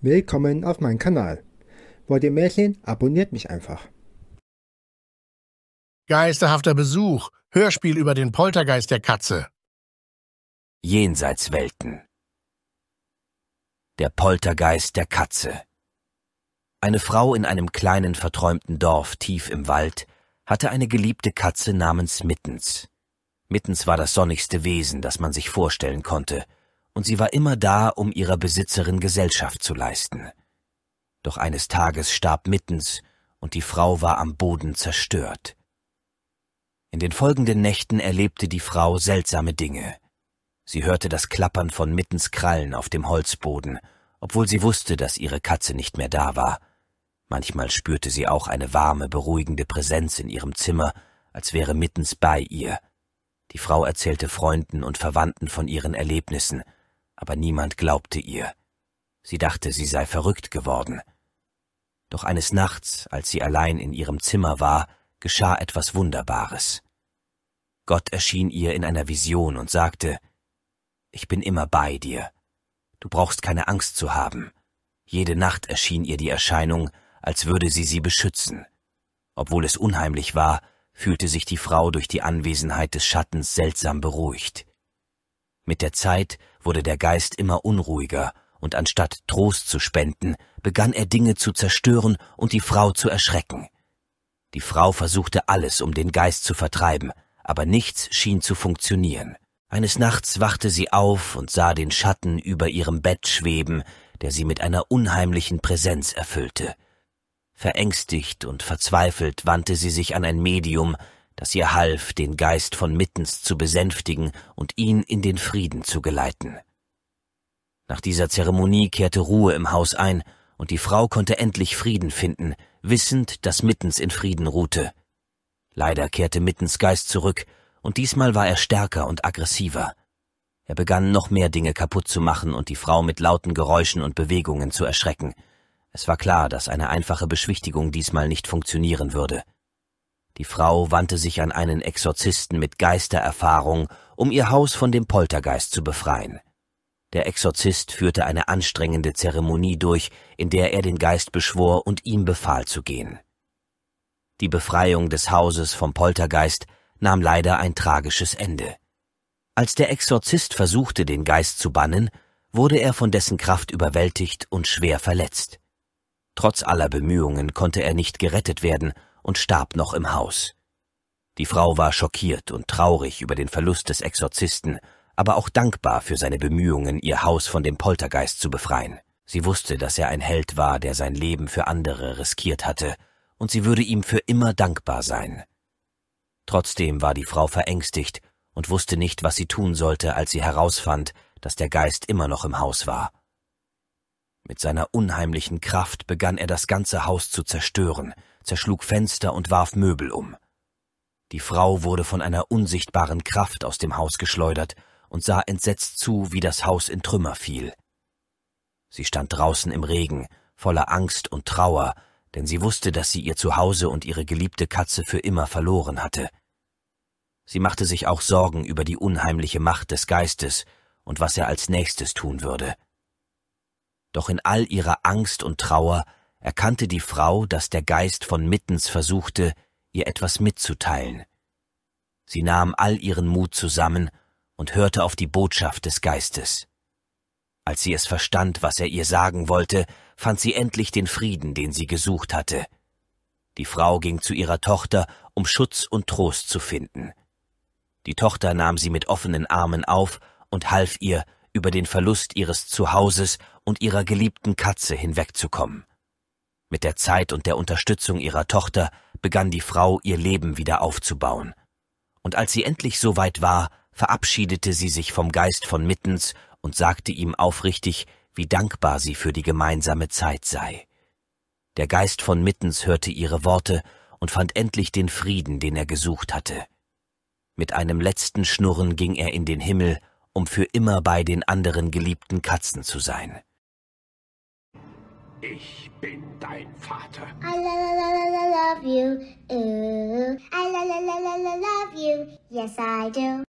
Willkommen auf meinem Kanal. Wollt ihr mehr sehen? Abonniert mich einfach. Geisterhafter Besuch. Hörspiel über den Poltergeist der Katze. Jenseitswelten. Der Poltergeist der Katze. Eine Frau in einem kleinen verträumten Dorf tief im Wald hatte eine geliebte Katze namens Mittens. Mittens war das sonnigste Wesen, das man sich vorstellen konnte – und sie war immer da, um ihrer Besitzerin Gesellschaft zu leisten. Doch eines Tages starb Mittens, und die Frau war am Boden zerstört. In den folgenden Nächten erlebte die Frau seltsame Dinge. Sie hörte das Klappern von Mittens Krallen auf dem Holzboden, obwohl sie wusste, dass ihre Katze nicht mehr da war. Manchmal spürte sie auch eine warme, beruhigende Präsenz in ihrem Zimmer, als wäre Mittens bei ihr. Die Frau erzählte Freunden und Verwandten von ihren Erlebnissen, aber niemand glaubte ihr. Sie dachte, sie sei verrückt geworden. Doch eines Nachts, als sie allein in ihrem Zimmer war, geschah etwas Wunderbares. Gott erschien ihr in einer Vision und sagte, Ich bin immer bei dir. Du brauchst keine Angst zu haben. Jede Nacht erschien ihr die Erscheinung, als würde sie sie beschützen. Obwohl es unheimlich war, fühlte sich die Frau durch die Anwesenheit des Schattens seltsam beruhigt. Mit der Zeit wurde der Geist immer unruhiger, und anstatt Trost zu spenden, begann er Dinge zu zerstören und die Frau zu erschrecken. Die Frau versuchte alles, um den Geist zu vertreiben, aber nichts schien zu funktionieren. Eines Nachts wachte sie auf und sah den Schatten über ihrem Bett schweben, der sie mit einer unheimlichen Präsenz erfüllte. Verängstigt und verzweifelt wandte sie sich an ein Medium, das ihr half, den Geist von Mittens zu besänftigen und ihn in den Frieden zu geleiten. Nach dieser Zeremonie kehrte Ruhe im Haus ein, und die Frau konnte endlich Frieden finden, wissend, dass Mittens in Frieden ruhte. Leider kehrte Mittens Geist zurück, und diesmal war er stärker und aggressiver. Er begann noch mehr Dinge kaputt zu machen und die Frau mit lauten Geräuschen und Bewegungen zu erschrecken. Es war klar, dass eine einfache Beschwichtigung diesmal nicht funktionieren würde. Die Frau wandte sich an einen Exorzisten mit Geistererfahrung, um ihr Haus von dem Poltergeist zu befreien. Der Exorzist führte eine anstrengende Zeremonie durch, in der er den Geist beschwor und ihm befahl zu gehen. Die Befreiung des Hauses vom Poltergeist nahm leider ein tragisches Ende. Als der Exorzist versuchte, den Geist zu bannen, wurde er von dessen Kraft überwältigt und schwer verletzt. Trotz aller Bemühungen konnte er nicht gerettet werden und starb noch im Haus. Die Frau war schockiert und traurig über den Verlust des Exorzisten, aber auch dankbar für seine Bemühungen, ihr Haus von dem Poltergeist zu befreien. Sie wusste, dass er ein Held war, der sein Leben für andere riskiert hatte, und sie würde ihm für immer dankbar sein. Trotzdem war die Frau verängstigt und wusste nicht, was sie tun sollte, als sie herausfand, dass der Geist immer noch im Haus war mit seiner unheimlichen Kraft begann er das ganze Haus zu zerstören, zerschlug Fenster und warf Möbel um. Die Frau wurde von einer unsichtbaren Kraft aus dem Haus geschleudert und sah entsetzt zu, wie das Haus in Trümmer fiel. Sie stand draußen im Regen, voller Angst und Trauer, denn sie wusste, dass sie ihr Zuhause und ihre geliebte Katze für immer verloren hatte. Sie machte sich auch Sorgen über die unheimliche Macht des Geistes und was er als nächstes tun würde. Doch in all ihrer Angst und Trauer erkannte die Frau, dass der Geist von Mittens versuchte, ihr etwas mitzuteilen. Sie nahm all ihren Mut zusammen und hörte auf die Botschaft des Geistes. Als sie es verstand, was er ihr sagen wollte, fand sie endlich den Frieden, den sie gesucht hatte. Die Frau ging zu ihrer Tochter, um Schutz und Trost zu finden. Die Tochter nahm sie mit offenen Armen auf und half ihr, über den Verlust ihres Zuhauses und ihrer geliebten Katze hinwegzukommen. Mit der Zeit und der Unterstützung ihrer Tochter begann die Frau ihr Leben wieder aufzubauen. Und als sie endlich so weit war, verabschiedete sie sich vom Geist von Mittens und sagte ihm aufrichtig, wie dankbar sie für die gemeinsame Zeit sei. Der Geist von Mittens hörte ihre Worte und fand endlich den Frieden, den er gesucht hatte. Mit einem letzten Schnurren ging er in den Himmel um für immer bei den anderen geliebten Katzen zu sein. Ich bin dein Vater. I love you. Ooh. I love you. Yes, I do.